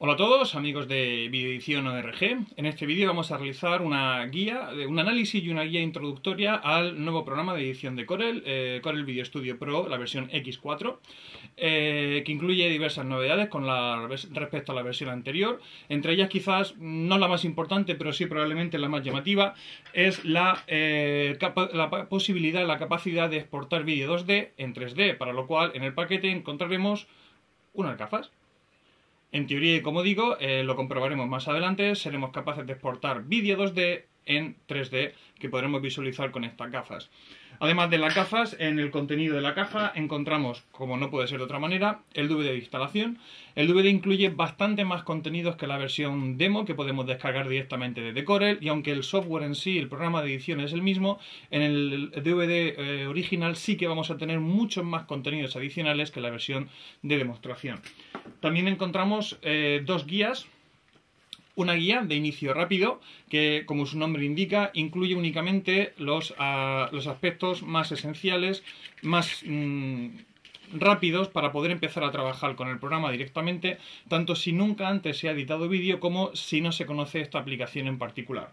Hola a todos, amigos de Edición ORG. En este vídeo vamos a realizar una guía, un análisis y una guía introductoria al nuevo programa de edición de Corel, eh, Corel Video Studio Pro, la versión X4, eh, que incluye diversas novedades con respecto a la versión anterior. Entre ellas quizás no la más importante, pero sí probablemente la más llamativa, es la, eh, la posibilidad, la capacidad de exportar vídeo 2D en 3D, para lo cual en el paquete encontraremos unas gafas en teoría, y como digo, eh, lo comprobaremos más adelante, seremos capaces de exportar vídeo 2D en 3D que podremos visualizar con estas gafas. Además de las gafas, en el contenido de la caja encontramos, como no puede ser de otra manera, el DVD de instalación. El DVD incluye bastante más contenidos que la versión demo que podemos descargar directamente desde Corel y aunque el software en sí, el programa de edición es el mismo, en el DVD eh, original sí que vamos a tener muchos más contenidos adicionales que la versión de demostración. También encontramos eh, dos guías. Una guía de inicio rápido que, como su nombre indica, incluye únicamente los, ah, aspectos más esenciales, más mm, rápidos para poder empezar a trabajar con el programa directamente, tanto si nunca antes se ha editado vídeo como si no se conoce esta aplicación en particular.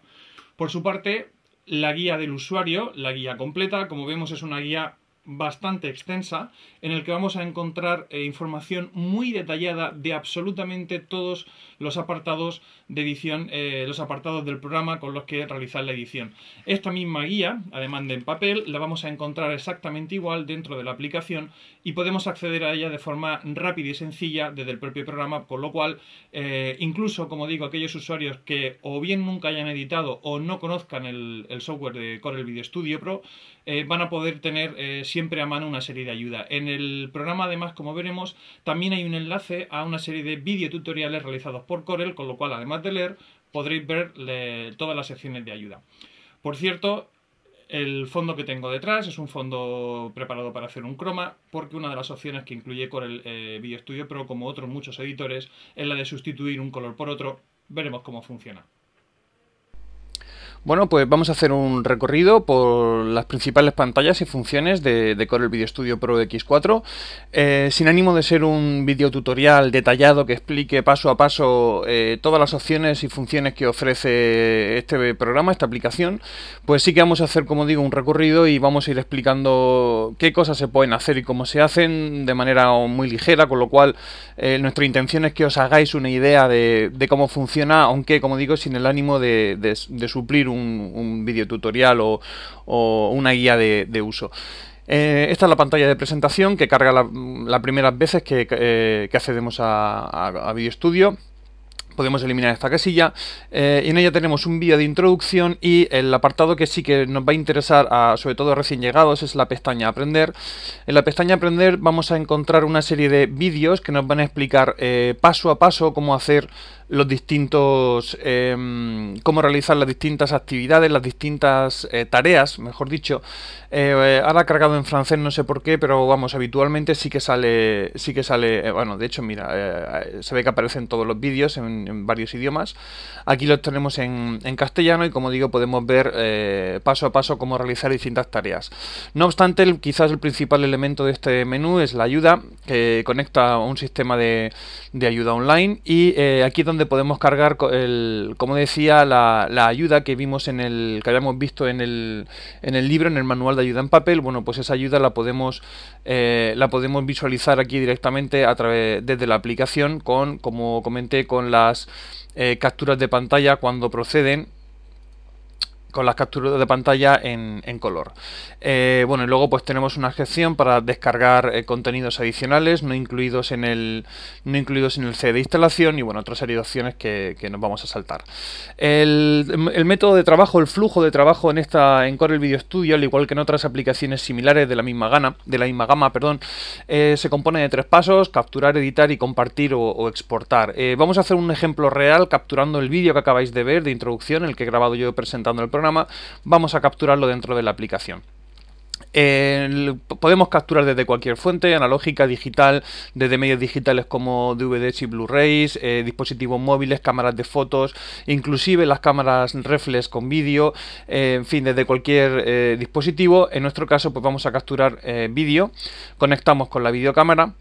Por su parte, la guía del usuario, la guía completa, como vemos es una guía bastante extensa en el que vamos a encontrar eh, información muy detallada de absolutamente todos los apartados de edición, eh, los apartados del programa con los que realizar la edición. Esta misma guía, además de en papel, la vamos a encontrar exactamente igual dentro de la aplicación y podemos acceder a ella de forma rápida y sencilla desde el propio programa, con lo cual, eh, incluso, como digo, aquellos usuarios que o bien nunca hayan editado o no conozcan el, software de Corel Video Studio Pro, eh, van a poder tener siempre a mano una serie de ayuda. En el programa, además, como veremos, también hay un enlace a una serie de videotutoriales realizados por Corel, con lo cual, además de leer, podréis ver todas las secciones de ayuda. Por cierto, el fondo que tengo detrás es un fondo preparado para hacer un croma, porque una de las opciones que incluye Corel Video eh, Studio Pro, como otros muchos editores, es la de sustituir un color por otro. Veremos cómo funciona. Bueno, pues vamos a hacer un recorrido por las principales pantallas y funciones de, Corel Video Studio Pro X4. Eh, sin ánimo de ser un tutorial detallado que explique paso a paso eh, todas las opciones y funciones que ofrece este programa, esta aplicación, pues sí que vamos a hacer, como digo, un recorrido y vamos a ir explicando qué cosas se pueden hacer y cómo se hacen de manera muy ligera, con lo cual eh, nuestra intención es que os hagáis una idea de, cómo funciona, aunque, como digo, sin el ánimo de suplir un un, un tutorial o, una guía de, uso. Eh, esta es la pantalla de presentación que carga las la primeras veces eh, que, accedemos a, a, Studio podemos eliminar esta casilla. Eh, y en ella tenemos un vídeo de introducción y el apartado que sí que nos va a interesar, sobre todo a recién llegados, es la pestaña Aprender. En la pestaña Aprender vamos a encontrar una serie de vídeos que nos van a explicar paso a paso cómo hacer los distintos, em, cómo realizar las distintas actividades, las distintas eh, tareas, mejor dicho. Eh, eh, ahora cargado en francés, no sé por qué, pero vamos, habitualmente sí que sale, sí que sale, bueno, de hecho, mira, se ve que aparecen todos los vídeos en, varios idiomas. Aquí los tenemos en, en, castellano y como digo, podemos ver paso a paso cómo realizar distintas tareas. No obstante, quizás el principal elemento de este menú es la ayuda, que conecta a un sistema de, de ayuda online y eh, aquí es donde podemos cargar el, como decía la, la, ayuda que vimos en el que habíamos visto en el, en el libro en el manual de ayuda en papel bueno pues esa ayuda la podemos eh, la podemos visualizar aquí directamente a través desde la aplicación con como comenté con las eh, capturas de pantalla cuando proceden con las capturas de pantalla en, color. Eh, bueno, y luego pues tenemos una sección para descargar eh, contenidos adicionales no incluidos en el no incluidos en el C de instalación y bueno, otra serie de opciones que, nos vamos a saltar. El, método de trabajo, el flujo de trabajo en esta en Corel Video Studio, al igual que en otras aplicaciones similares de la misma gana, de la misma gama, perdón, eh, se compone de tres pasos: capturar, editar y compartir o exportar. vamos a hacer un ejemplo real capturando el vídeo que acabáis de ver de introducción, el que he grabado yo presentando el programa vamos a capturarlo dentro de la aplicación. podemos capturar desde cualquier fuente, analógica, digital, desde medios digitales como DVDs y Blu-rays, eh, dispositivos móviles, cámaras de fotos, inclusive las cámaras reflex con vídeo, eh, en fin, desde cualquier eh, dispositivo. En nuestro caso, pues vamos a capturar vídeo, conectamos con la videocámara.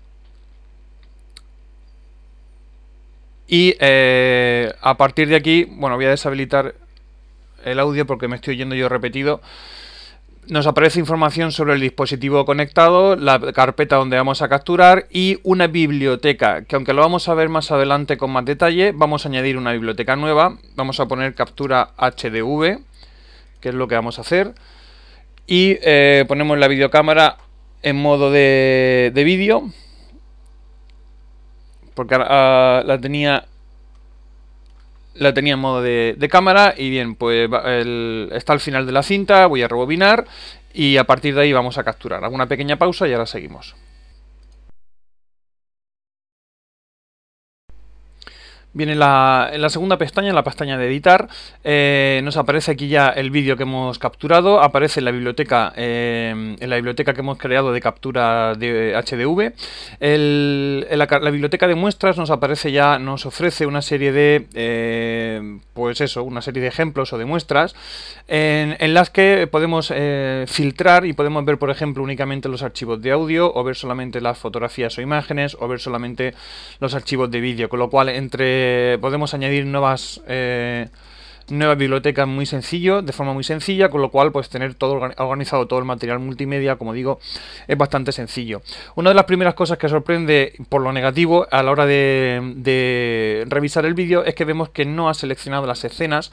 Y a partir de aquí, bueno, voy a deshabilitar el audio porque me estoy oyendo yo repetido. Nos aparece información sobre el dispositivo conectado, la carpeta donde vamos a capturar y una biblioteca, que aunque lo vamos a ver más adelante con más detalle, vamos a añadir una biblioteca nueva, vamos a poner captura HDV, que es lo que vamos a hacer, y eh, ponemos la videocámara en modo de, vídeo, porque ah, la tenía la tenía en modo de, cámara y bien, pues el, está al final de la cinta, voy a rebobinar y a partir de ahí vamos a capturar. Hago una pequeña pausa y ahora seguimos. Bien, en la, segunda pestaña, en la pestaña de editar, eh, nos aparece aquí ya el vídeo que hemos capturado, aparece en la biblioteca, em, en la biblioteca que hemos creado de captura de HDV. la, biblioteca de muestras nos aparece ya, nos ofrece una serie de, em, pues eso, una serie de ejemplos o de muestras en, en las que podemos eh, filtrar y podemos ver, por ejemplo, únicamente los archivos de audio o ver solamente las fotografías o imágenes o ver solamente los archivos de vídeo, con lo cual entre eh, podemos añadir nuevas, eh, nuevas bibliotecas muy sencillo, de forma muy sencilla, con lo cual pues tener todo organizado todo el material multimedia, como digo, es bastante sencillo. Una de las primeras cosas que sorprende por lo negativo a la hora de, revisar el vídeo es que vemos que no ha seleccionado las escenas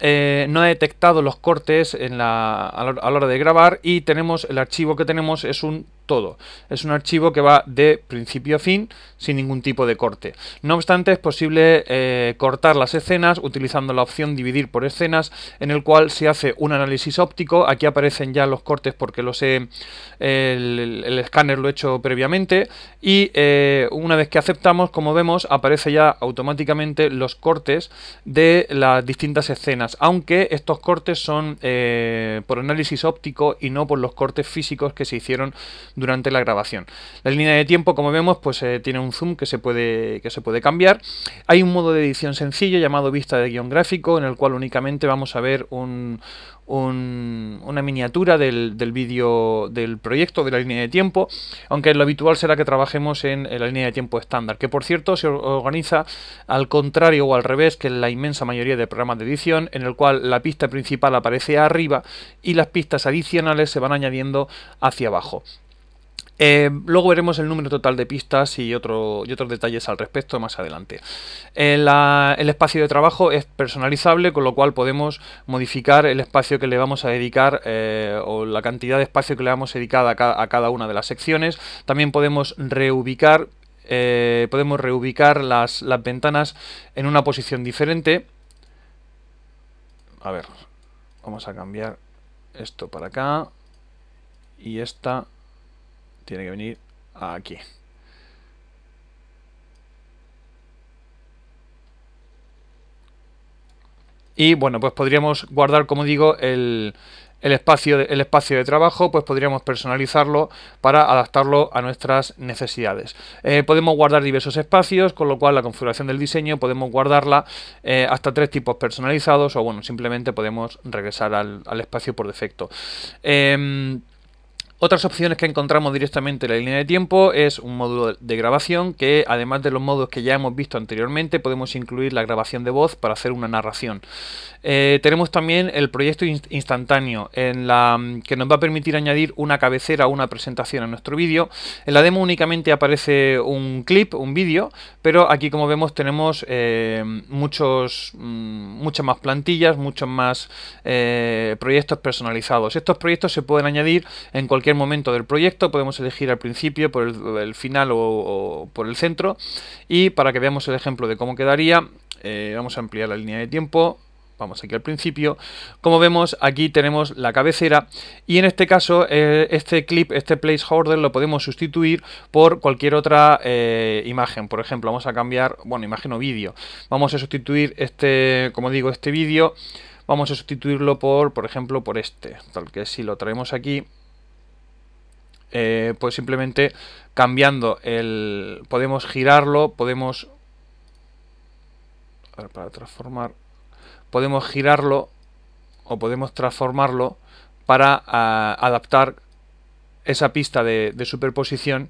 eh, no ha detectado los cortes en a la hora de grabar y tenemos el archivo que tenemos es un todo. Es un archivo que va de principio a fin sin ningún tipo de corte. No obstante, es posible eh, cortar las escenas utilizando la opción dividir por escenas, en el cual se hace un análisis óptico. Aquí aparecen ya los cortes porque los el, escáner lo he hecho previamente. Y eh, una vez que aceptamos, como vemos, aparece ya automáticamente los cortes de las distintas escenas, aunque estos cortes son eh, por análisis óptico y no por los cortes físicos que se hicieron durante la grabación. La línea de tiempo, como vemos, pues eh, tiene un zoom que se, puede, que se puede cambiar. Hay un modo de edición sencillo llamado vista de guión gráfico, en el cual únicamente vamos a ver una miniatura del, vídeo del proyecto, de la línea de tiempo, aunque lo habitual será que trabajemos en, en, la línea de tiempo estándar, que por cierto se organiza al contrario o al revés que en la inmensa mayoría de programas de edición, en el cual la pista principal aparece arriba y las pistas adicionales se van añadiendo hacia abajo. Eh, luego veremos el número total de pistas y, otros detalles al respecto más adelante. Eh, el, espacio de trabajo es personalizable, con lo cual podemos modificar el espacio que le vamos a dedicar eh, o la cantidad de espacio que le vamos a dedicar a cada, una de las secciones. También podemos reubicar, podemos reubicar las, las ventanas en una posición diferente. A ver, vamos a cambiar esto para acá y esta tiene que venir aquí. Y bueno, pues podríamos guardar, como digo, el, espacio, de, el espacio de trabajo, pues podríamos personalizarlo para adaptarlo a nuestras necesidades. Eh, podemos guardar diversos espacios, con lo cual la configuración del diseño podemos guardarla eh, hasta tres tipos personalizados o bueno, simplemente podemos regresar al, espacio por defecto. Em, otras opciones que encontramos directamente en la línea de tiempo es un módulo de grabación que además de los modos que ya hemos visto anteriormente podemos incluir la grabación de voz para hacer una narración. Eh, tenemos también el proyecto instantáneo en la mm, que nos va a permitir añadir una cabecera o una presentación a nuestro vídeo. En la demo únicamente aparece un clip, un vídeo, pero aquí como vemos tenemos eh, muchos, mm, muchas más plantillas, muchos más eh, proyectos personalizados. Estos proyectos se pueden añadir en cualquier momento del proyecto, podemos elegir al principio, por el, final o, por el centro. Y para que veamos el ejemplo de cómo quedaría, eh, vamos a ampliar la línea de tiempo. Vamos aquí al principio. Como vemos, aquí tenemos la cabecera y en este caso eh, este clip, este placeholder lo podemos sustituir por cualquier otra eh, imagen. Por ejemplo, vamos a cambiar, bueno, imagen o vídeo. Vamos a sustituir este, como digo, este vídeo vamos a sustituirlo por, por ejemplo, por este, tal que si lo traemos aquí, eh, pues simplemente cambiando el... Podemos girarlo, podemos... para transformar... Podemos girarlo o podemos transformarlo para ah, adaptar esa pista de superposición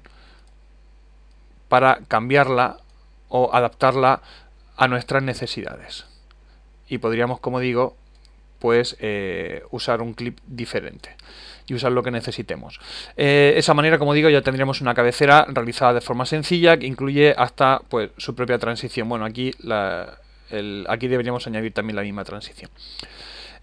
para cambiarla o adaptarla a nuestras necesidades. Y podríamos, como digo, pues eh, usar un clip diferente y usar lo que necesitemos. de eh, esa manera, como digo, ya tendríamos una cabecera realizada de forma sencilla que incluye hasta pues, su propia transición. Bueno, aquí, la, aquí deberíamos añadir también la misma transición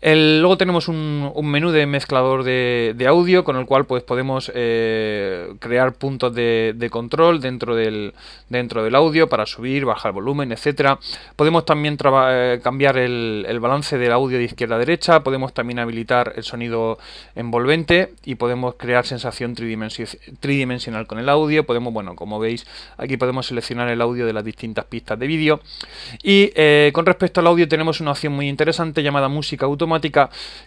luego tenemos un, menú de mezclador de, audio con el cual pues, podemos eh, crear puntos de, control dentro del, dentro del audio para subir, bajar volumen, etc. Podemos también eh, cambiar el, balance del audio de izquierda a derecha, podemos también habilitar el sonido envolvente y podemos crear sensación tridimensional tridimensional con el audio. Podemos, bueno, como veis, aquí podemos seleccionar el audio de las distintas pistas de vídeo. Y eh, con respecto al audio tenemos una opción muy interesante llamada música automática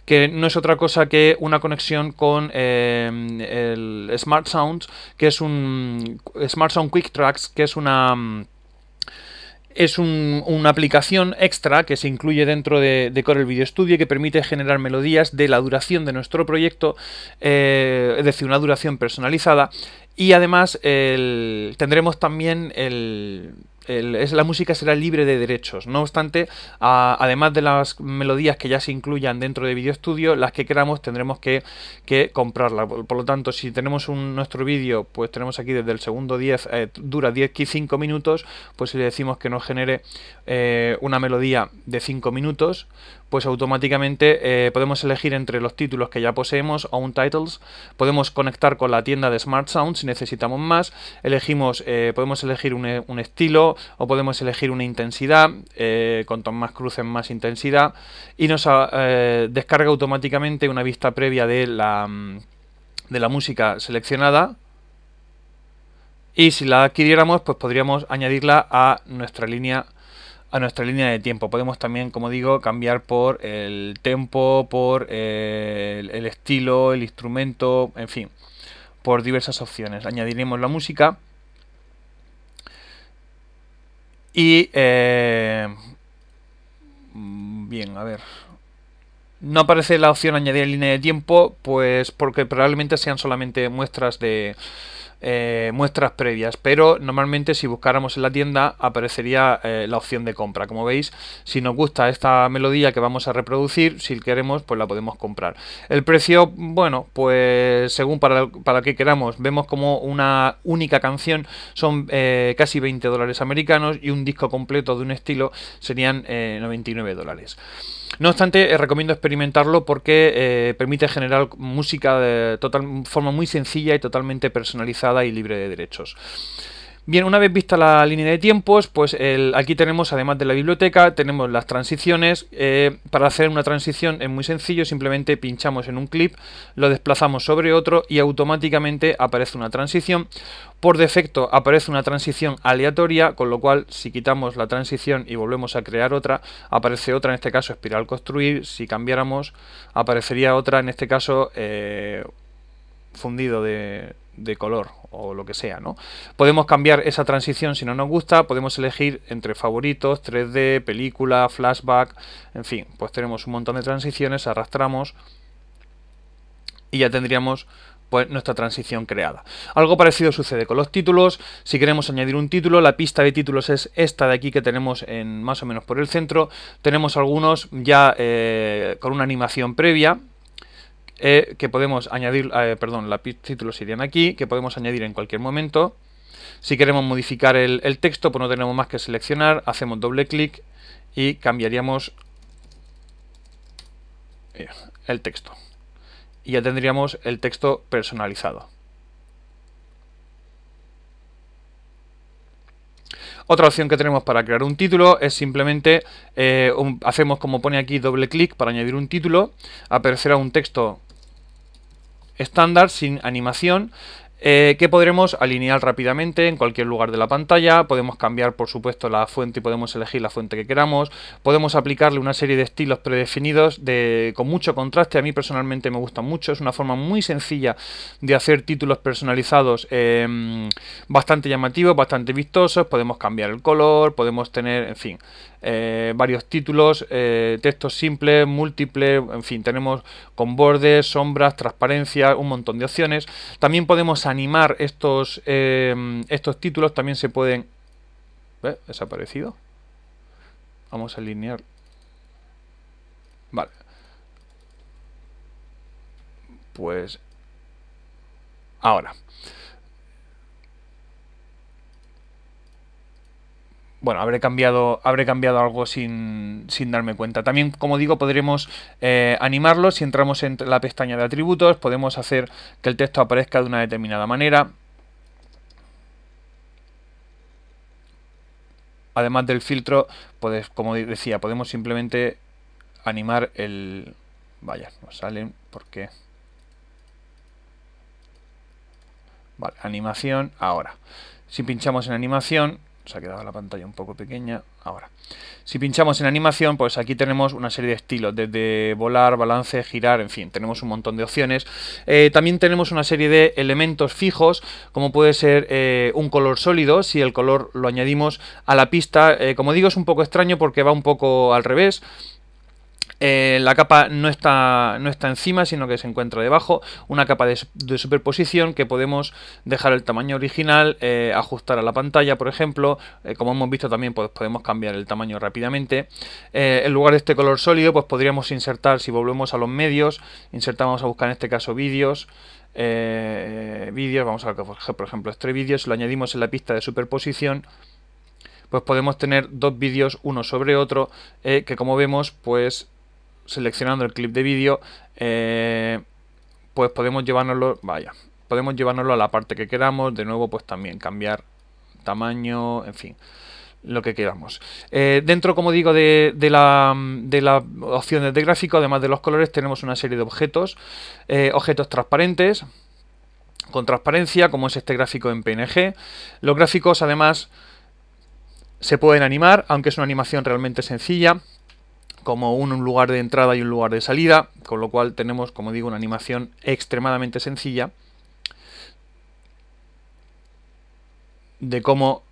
que no es otra cosa que una conexión con eh, el Smart Sound, que es un Smart Sound Quick Tracks, que es una es una aplicación extra que se incluye dentro de, Corel Video Studio que permite generar melodías de la duración de nuestro proyecto, eh, es decir, una duración personalizada. Y además tendremos también el la música será libre de derechos. No obstante, además de las melodías que ya se incluyan dentro de Video Studio, las que queramos tendremos que, comprarla comprarlas. Por, lo tanto, si tenemos un, nuestro vídeo, pues tenemos aquí desde el segundo 10, eh, dura 10, y 5 minutos, pues si le decimos que nos genere eh, una melodía de 5 minutos, pues automáticamente eh, podemos elegir entre los títulos que ya poseemos, Own Titles, podemos conectar con la tienda de Smart Sound si necesitamos más, elegimos, eh, podemos elegir eh, un, estilo o podemos elegir una intensidad, cuanto más cruces más intensidad, y nos ah, descarga automáticamente una vista previa de la, mm, de la música seleccionada, y si la adquiriéramos, pues podríamos añadirla a nuestra línea a nuestra línea de tiempo. Podemos también, como digo, cambiar por el tempo, por eh, el, estilo, el instrumento, en fin, por diversas opciones. Añadiremos la música y... Eh, bien, a ver. No aparece la opción añadir línea de tiempo, pues porque probablemente sean solamente muestras de, eh, muestras previas, pero normalmente si buscáramos en la tienda aparecería eh, la opción de compra. Como veis, si nos gusta esta melodía que vamos a reproducir, si queremos, pues la podemos comprar. El precio, bueno, pues según para, para que queramos, vemos como una única canción son eh, casi 20 dólares americanos y un disco completo de un estilo serían 99 dólares. No obstante, recomiendo experimentarlo porque permite generar música de forma muy sencilla y totalmente personalizada y libre de derechos. Bien, una vez vista la línea de tiempos, pues aquí tenemos, además de la biblioteca, tenemos las transiciones. Eh, para hacer una transición es muy sencillo, simplemente pinchamos en un clip, lo desplazamos sobre otro y automáticamente aparece una transición. Por defecto aparece una transición aleatoria, con lo cual si quitamos la transición y volvemos a crear otra, aparece otra, en este caso espiral construir. Si cambiáramos, aparecería otra, en este caso eh, fundido de, de color o lo que sea, ¿no? Podemos cambiar esa transición si no nos gusta, podemos elegir entre favoritos, 3D, película, flashback, en fin, pues tenemos un montón de transiciones, arrastramos y ya tendríamos pues nuestra transición creada. Algo parecido sucede con los títulos. Si queremos añadir un título, la pista de títulos es esta de aquí que tenemos en más o menos por el centro. Tenemos algunos ya eh, con una animación previa, eh, que podemos añadir, eh, perdón, los títulos irían aquí, que podemos añadir en cualquier momento. Si queremos modificar el, texto, pues no tenemos más que seleccionar, hacemos doble clic y cambiaríamos eh, el texto. Y ya tendríamos el texto personalizado. Otra opción que tenemos para crear un título es simplemente hacemos como pone aquí doble clic para añadir un título, aparecerá un texto estándar sin animación eh, que podremos alinear rápidamente en cualquier lugar de la pantalla, podemos cambiar por supuesto la fuente y podemos elegir la fuente que queramos, podemos aplicarle una serie de estilos predefinidos de, con mucho contraste, a mí personalmente me gusta mucho, es una forma muy sencilla de hacer títulos personalizados em, bastante llamativos, bastante vistosos, podemos cambiar el color, podemos tener, en fin, eh, varios títulos, eh, textos simples, múltiples, en fin, tenemos con bordes, sombras, transparencia, un montón de opciones. También podemos animar estos, eh, estos títulos, también se pueden... ¿Ves? Desaparecido. Vamos a alinear. Vale. Pues... Ahora. bueno, habré cambiado, habré cambiado algo sin, darme cuenta. También, como digo, podremos eh, animarlo. Si entramos en la pestaña de atributos, podemos hacer que el texto aparezca de una determinada manera. Además del filtro, pues, como decía, podemos simplemente animar el... Vaya, no salen porque... Vale, animación, ahora. Si pinchamos en animación, se ha quedado la pantalla un poco pequeña ahora. Si pinchamos en animación, pues aquí tenemos una serie de estilos, desde volar, balance, girar, en fin, tenemos un montón de opciones. Eh, también tenemos una serie de elementos fijos, como puede ser eh, un color sólido, si el color lo añadimos a la pista. Eh, como digo, es un poco extraño porque va un poco al revés. Eh, la capa no está, no está encima, sino que se encuentra debajo. Una capa de, superposición que podemos dejar el tamaño original, eh, ajustar a la pantalla, por ejemplo. Eh, como hemos visto también, pues, podemos cambiar el tamaño rápidamente. en lugar de este color sólido, pues podríamos insertar, si volvemos a los medios, insertamos a buscar en este caso vídeos. vídeos, vamos a ver, por ejemplo, este vídeo, si lo añadimos en la pista de superposición, pues podemos tener dos vídeos uno sobre otro, que como vemos, pues seleccionando el clip de vídeo, eh, pues podemos llevárnoslo, vaya, podemos llevárnoslo a la parte que queramos, de nuevo pues también cambiar tamaño, en fin lo que queramos. Eh, dentro, como digo, de, de las opciones de gráfico, además de los colores, tenemos una serie de objetos, eh, objetos transparentes, con transparencia, como es este gráfico en PNG. Los gráficos, además, se pueden animar, aunque es una animación realmente sencilla como un lugar de entrada y un lugar de salida, con lo cual tenemos, como digo, una animación extremadamente sencilla de cómo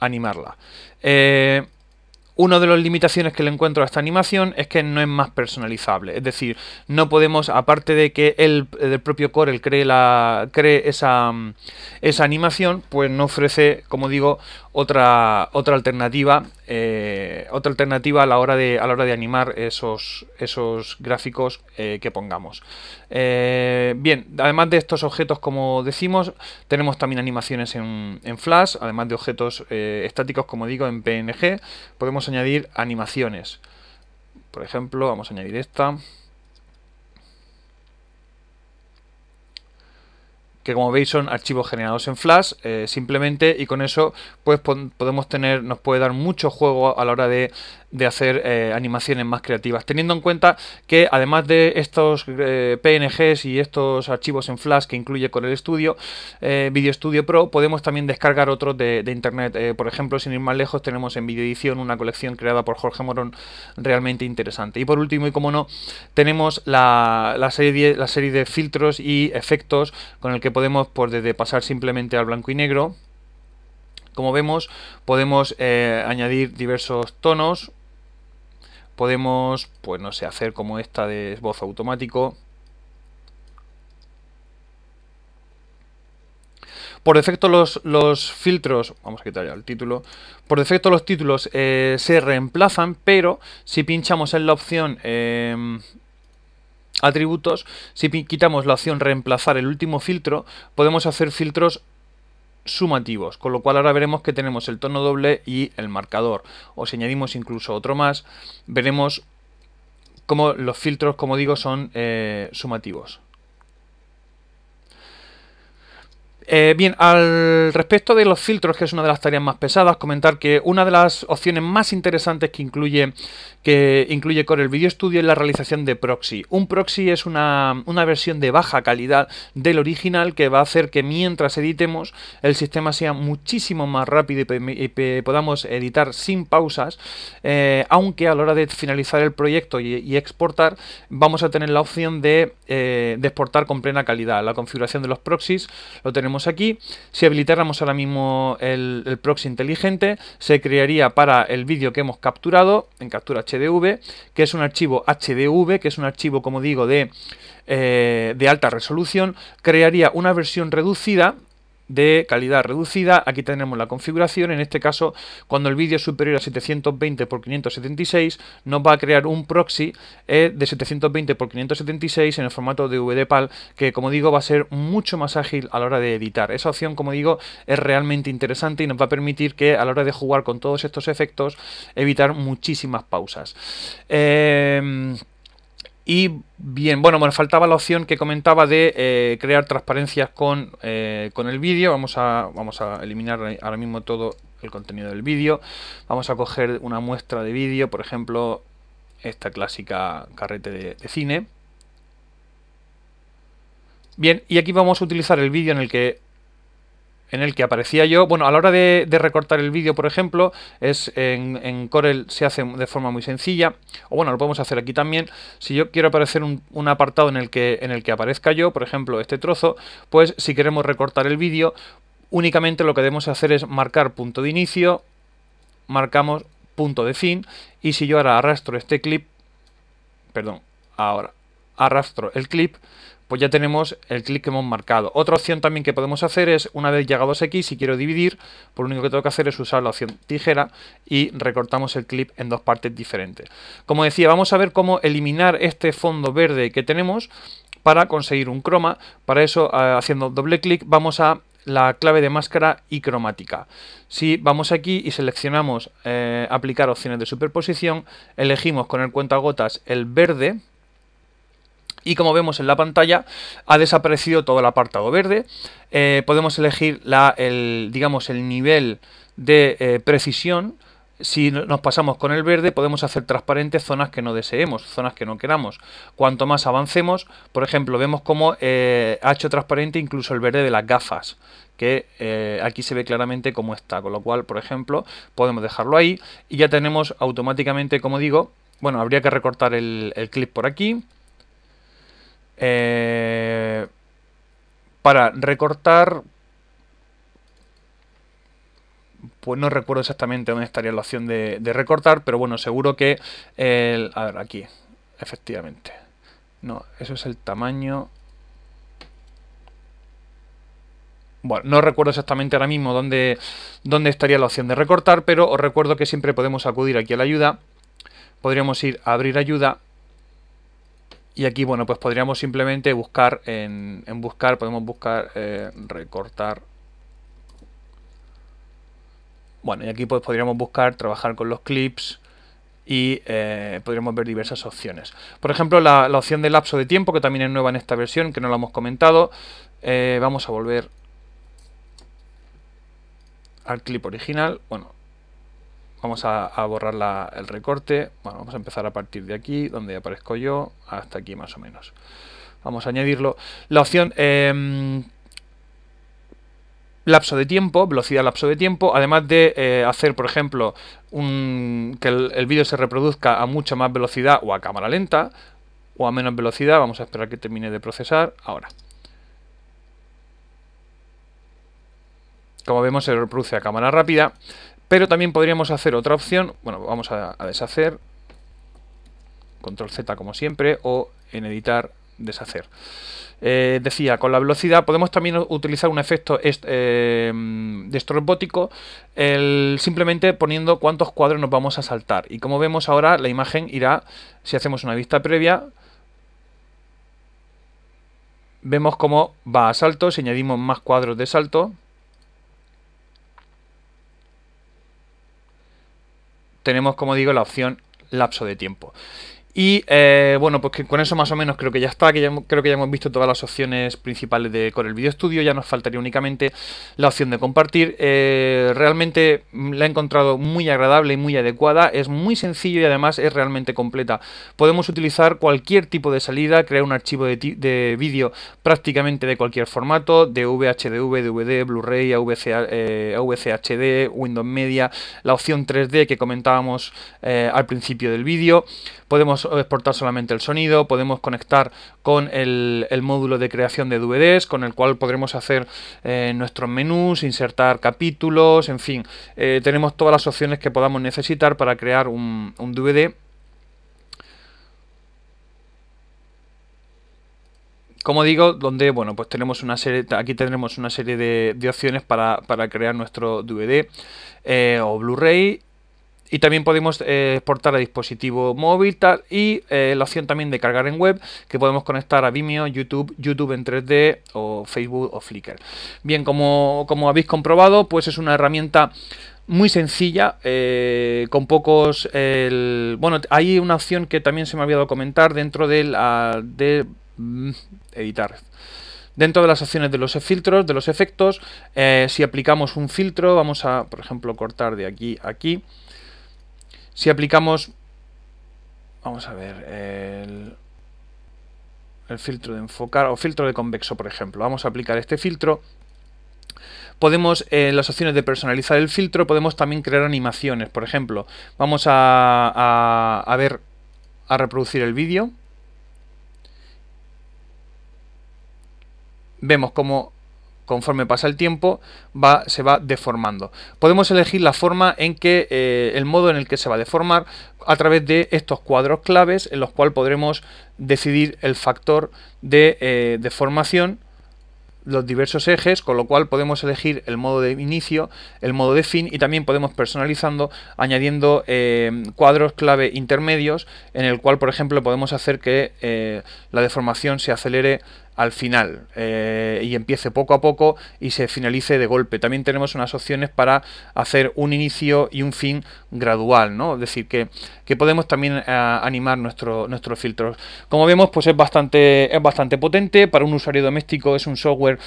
animarla. Eh, una de las limitaciones que le encuentro a esta animación es que no es más personalizable, es decir, no podemos, aparte de que el propio Corel cree, la, esa, mm, esa animación, pues no ofrece, como digo, otra, otra alternativa, eh, otra alternativa a la hora de, a la hora de animar esos, esos gráficos eh, que pongamos. Eh, bien, además de estos objetos, como decimos, tenemos también animaciones en, en Flash, además de objetos estáticos, como digo, en PNG, podemos añadir animaciones. Por ejemplo, vamos a añadir esta. que como veis son archivos generados en Flash eh, simplemente y con eso pues podemos tener nos puede dar mucho juego a la hora de de hacer eh, animaciones más creativas. Teniendo en cuenta que además de estos eh, PNGs y estos archivos en Flash que incluye con el estudio eh, Video Studio Pro, podemos también descargar otros de, Internet. por ejemplo, sin ir más lejos, tenemos en edición una colección creada por Jorge Morón realmente interesante. Y por último, y como no, tenemos la, serie, de, la serie de filtros y efectos con el que podemos, por pues, desde pasar simplemente al blanco y negro, como vemos, podemos añadir diversos tonos, podemos, pues no sé, hacer como esta de esbozo automático. Por defecto los, los filtros, vamos a quitar ya el título, por defecto los títulos eh, se reemplazan, pero si pinchamos en la opción em, atributos, si quitamos la opción reemplazar el último filtro, podemos hacer filtros sumativos, con lo cual ahora veremos que tenemos el tono doble y el marcador. O si añadimos incluso otro más, veremos cómo los filtros, como digo, son eh, sumativos. Eh, bien, al respecto de los filtros, que es una de las tareas más pesadas, comentar que una de las opciones más interesantes que incluye, que incluye Corel Video Studio es la realización de proxy. Un proxy es una, versión de baja calidad del original que va a hacer que mientras editemos el sistema sea muchísimo más rápido y, podamos editar sin pausas, eh, aunque a la hora de finalizar el proyecto y, exportar vamos a tener la opción eh, de, exportar con plena calidad. La configuración de los proxies lo tenemos aquí. Si habilitáramos ahora mismo el, proxy inteligente, se crearía para el vídeo que hemos capturado, en captura HDV, que es un archivo HDV, que es un archivo, como digo, de, eh, de alta resolución, crearía una versión reducida de calidad reducida. Aquí tenemos la configuración. En este caso, cuando el vídeo es superior a 720x576, nos va a crear un proxy eh, de 720x576 en el formato de VDPAL, que como digo, va a ser mucho más ágil a la hora de editar. Esa opción, como digo, es realmente interesante y nos va a permitir que a la hora de jugar con todos estos efectos, evitar muchísimas pausas. Eh, y bien, bueno, me faltaba la opción que comentaba de eh, crear transparencias eh, con, el vídeo. Vamos a, vamos a eliminar ahora mismo todo el contenido del vídeo. Vamos a coger una muestra de vídeo, por ejemplo, esta clásica carrete de cine. Bien, y aquí vamos a utilizar el vídeo en el que en el que aparecía yo. Bueno, a la hora de, recortar el vídeo, por ejemplo, es en, Corel se hace de forma muy sencilla. O bueno, lo podemos hacer aquí también. Si yo quiero aparecer un, un apartado en el, que, en el que aparezca yo, por ejemplo, este trozo, pues si queremos recortar el vídeo, únicamente lo que debemos hacer es marcar punto de inicio, marcamos punto de fin, y si yo ahora arrastro este clip, perdón, ahora arrastro el clip, pues ya tenemos el clic que hemos marcado. Otra opción también que podemos hacer es, una vez llegados aquí, si quiero dividir, por pues lo único que tengo que hacer es usar la opción tijera y recortamos el clip en dos partes diferentes. Como decía, vamos a ver cómo eliminar este fondo verde que tenemos para conseguir un croma. Para eso, eh, haciendo doble clic, vamos a la clave de máscara y cromática. Si vamos aquí y seleccionamos eh, aplicar opciones de superposición, elegimos con el cuentagotas el verde, y como vemos en la pantalla, ha desaparecido todo el apartado verde. Eh, podemos elegir la, el, digamos, el nivel de eh, precisión. Si nos pasamos con el verde, podemos hacer transparentes zonas que no deseemos, zonas que no queramos. Cuanto más avancemos, por ejemplo, vemos cómo eh, ha hecho transparente incluso el verde de las gafas, que aquí se ve claramente cómo está. Con lo cual, por ejemplo, podemos dejarlo ahí y ya tenemos automáticamente, como digo, bueno, habría que recortar el clip por aquí eh, para recortar... Pues no recuerdo exactamente dónde estaría la opción de, recortar, pero bueno, seguro que... a ver, aquí, efectivamente. No, eso es el tamaño... Bueno, no recuerdo exactamente ahora mismo dónde, dónde estaría la opción de recortar, pero os recuerdo que siempre podemos acudir aquí a la ayuda. Podríamos ir a abrir ayuda y aquí, bueno, pues podríamos simplemente buscar en, buscar, podemos buscar eh, recortar. Bueno, y aquí pues podríamos buscar trabajar con los clips y eh, podríamos ver diversas opciones. Por ejemplo, la, opción de lapso de tiempo, que también es nueva en esta versión, que no la hemos comentado. Eh, vamos a volver al clip original. Bueno, vamos a, borrar el recorte. vamos a empezar a partir de aquí, donde aparezco yo, hasta aquí más o menos. Vamos a añadirlo. La opción... Em, lapso de tiempo, velocidad lapso de tiempo, además de eh, hacer, por ejemplo, un, que el, el vídeo se reproduzca a mucha más velocidad o a cámara lenta o a menos velocidad, vamos a esperar que termine de procesar ahora. Como vemos se reproduce a cámara rápida. Pero también podríamos hacer otra opción. Bueno, vamos a, deshacer. Control Z como siempre. O en editar, deshacer. Eh, decía, con la velocidad podemos también utilizar un efecto eh, mm, de el, simplemente poniendo cuántos cuadros nos vamos a saltar. Y como vemos ahora, la imagen irá, si hacemos una vista previa, vemos cómo va a salto, si añadimos más cuadros de salto, tenemos, como digo, la opción lapso de tiempo. Y eh, bueno, pues con eso más o menos creo que ya está, que ya, creo que ya hemos visto todas las opciones principales de el Video Studio, ya nos faltaría únicamente la opción de compartir. Eh, realmente la he encontrado muy agradable y muy adecuada, es muy sencillo y además es realmente completa. Podemos utilizar cualquier tipo de salida, crear un archivo de, vídeo prácticamente de cualquier formato, de VHDV, DVD, Blu-ray, AVC, eh, AVCHD, Windows Media, la opción 3D que comentábamos al principio del vídeo. Podemos exportar solamente el sonido, podemos conectar con el, módulo de creación de DVDs, con el cual podremos hacer eh, nuestros menús, insertar capítulos, en fin, eh, tenemos todas las opciones que podamos necesitar para crear un, DVD como digo, donde, bueno, pues tenemos una serie, aquí tendremos una serie de, opciones para, crear nuestro DVD eh, o Blu-ray y también podemos eh, exportar a dispositivo móvil y eh, la opción también de cargar en web que podemos conectar a Vimeo, YouTube, YouTube en 3D o Facebook o Flickr. Bien, como, habéis comprobado, pues es una herramienta muy sencilla, eh, con pocos... bueno, hay una opción que también se me había dado comentar dentro de la... de, mm, editar. Dentro de las opciones de los filtros, de los efectos, si aplicamos un filtro, vamos a, por ejemplo, cortar de aquí a aquí. Si aplicamos, vamos a ver, el, filtro de enfocar o filtro de convexo, por ejemplo. Vamos a aplicar este filtro podemos, en eh, las opciones de personalizar el filtro, podemos también crear animaciones. Por ejemplo, vamos a, ver, a reproducir el vídeo. Vemos como conforme pasa el tiempo, va, se va deformando. Podemos elegir la forma en que, eh, el modo en el que se va a deformar a través de estos cuadros claves en los cuales podremos decidir el factor de eh, deformación los diversos ejes, con lo cual podemos elegir el modo de inicio, el modo de fin y también podemos personalizando añadiendo eh, cuadros clave intermedios en el cual, por ejemplo, podemos hacer que la deformación se acelere al final eh, y empiece poco a poco y se finalice de golpe. También tenemos unas opciones para hacer un inicio y un fin gradual, ¿no? Es decir, que, que podemos también eh, animar nuestro, nuestros filtros. Como vemos, pues es bastante, es bastante potente. Para un usuario doméstico es un software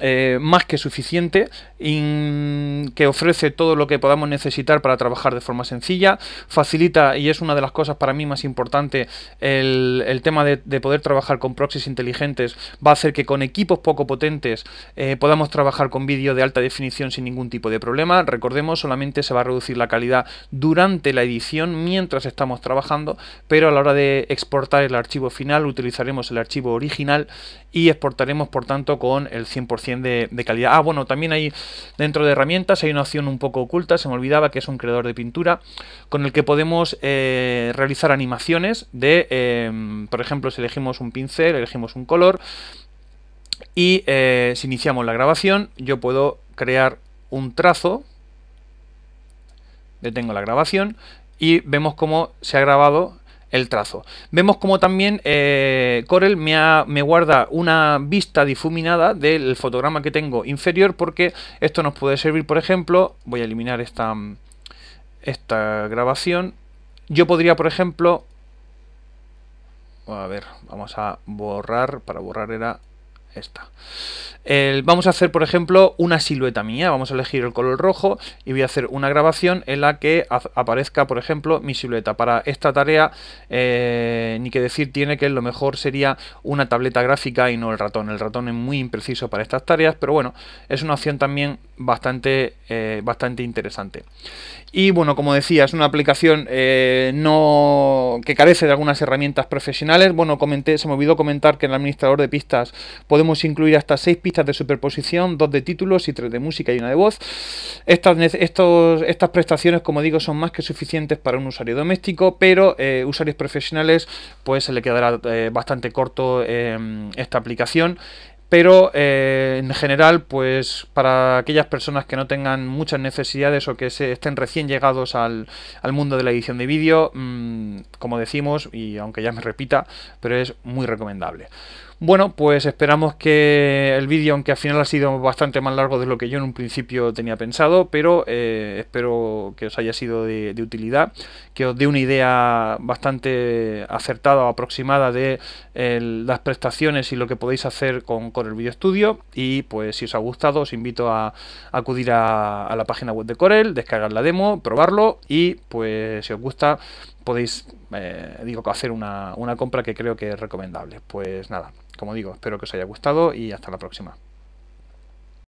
eh, más que suficiente, que ofrece todo lo que podamos necesitar para trabajar de forma sencilla, facilita, y es una de las cosas para mí más importante, el, tema de, poder trabajar con proxies inteligentes, va a hacer que con equipos poco potentes eh, podamos trabajar con vídeo de alta definición sin ningún tipo de problema. Recordemos, solamente se va a reducir la calidad durante la edición mientras estamos trabajando, pero a la hora de exportar el archivo final utilizaremos el archivo original y exportaremos por tanto con el 100% de, calidad. Ah, bueno, también hay dentro de herramientas, hay una opción un poco oculta, se me olvidaba, que es un creador de pintura, con el que podemos eh, realizar animaciones de, eh, por ejemplo, si elegimos un pincel, elegimos un color, y eh, si iniciamos la grabación, yo puedo crear un trazo, detengo la grabación, y vemos cómo se ha grabado el trazo. Vemos como también eh, Corel me, me, guarda una vista difuminada del fotograma que tengo inferior porque esto nos puede servir, por ejemplo, voy a eliminar esta, esta grabación. Yo podría, por ejemplo, a ver, vamos a borrar, para borrar era esta. vamos a hacer, por ejemplo, una silueta mía. Vamos a elegir el color rojo y voy a hacer una grabación en la que aparezca, por ejemplo, mi silueta. Para esta tarea, eh, ni que decir tiene que lo mejor sería una tableta gráfica y no el ratón. El ratón es muy impreciso para estas tareas, pero bueno, es una opción también bastante, eh, bastante interesante. Y bueno, como decía, es una aplicación eh, no que carece de algunas herramientas profesionales. Bueno, comenté, se me olvidó comentar que el administrador de pistas Podemos incluir hasta seis pistas de superposición, dos de títulos y tres de música y una de voz. Estas, estas prestaciones, como digo, son más que suficientes para un usuario doméstico, pero eh, usuarios profesionales pues se le quedará eh, bastante corto em, esta aplicación pero eh, en general, pues para aquellas personas que no tengan muchas necesidades o que estén recién llegados al, mundo de la edición de vídeo, mm, como decimos, y aunque ya me repita, pero es muy recomendable. Bueno, pues esperamos que el vídeo, aunque al final ha sido bastante más largo de lo que yo en un principio tenía pensado, pero eh, espero que os haya sido de, utilidad, que os dé una idea bastante acertada o aproximada de las prestaciones y lo que podéis hacer con, Corel el Video Studio. Y pues si os ha gustado, os invito a, acudir a la página web de Corel, descargar la demo, probarlo y pues si os gusta podéis eh, digo, hacer una, una compra que creo que es recomendable. Pues nada, como digo, espero que os haya gustado y hasta la próxima.